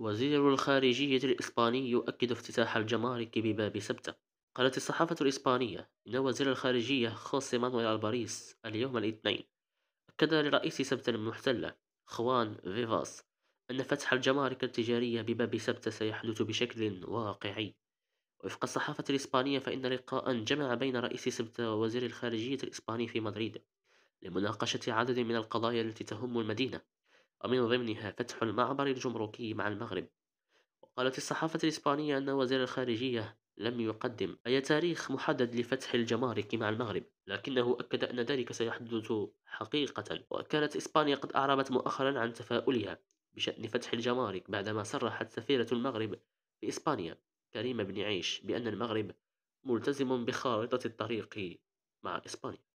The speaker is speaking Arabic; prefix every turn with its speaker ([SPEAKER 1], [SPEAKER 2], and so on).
[SPEAKER 1] وزير الخارجية الإسباني يؤكد افتتاح الجمارك بباب سبتة قالت الصحافة الإسبانية إن وزير الخارجية خوسي مانويل الباريس اليوم الاثنين أكد لرئيس سبتة المحتلة خوان فيفاس أن فتح الجمارك التجارية بباب سبتة سيحدث بشكل واقعي وفق الصحافة الإسبانية فإن لقاء جمع بين رئيس سبتة ووزير الخارجية الإسباني في مدريد لمناقشة عدد من القضايا التي تهم المدينة ومن ضمنها فتح المعبر الجمركي مع المغرب وقالت الصحافة الإسبانية أن وزير الخارجية لم يقدم أي تاريخ محدد لفتح الجمارك مع المغرب لكنه أكد أن ذلك سيحدث حقيقة وكانت إسبانيا قد أعربت مؤخرا عن تفاؤلها بشأن فتح الجمارك بعدما صرحت سفيرة المغرب في إسبانيا كريمة بن عيش بأن المغرب ملتزم بخارطة الطريق مع إسبانيا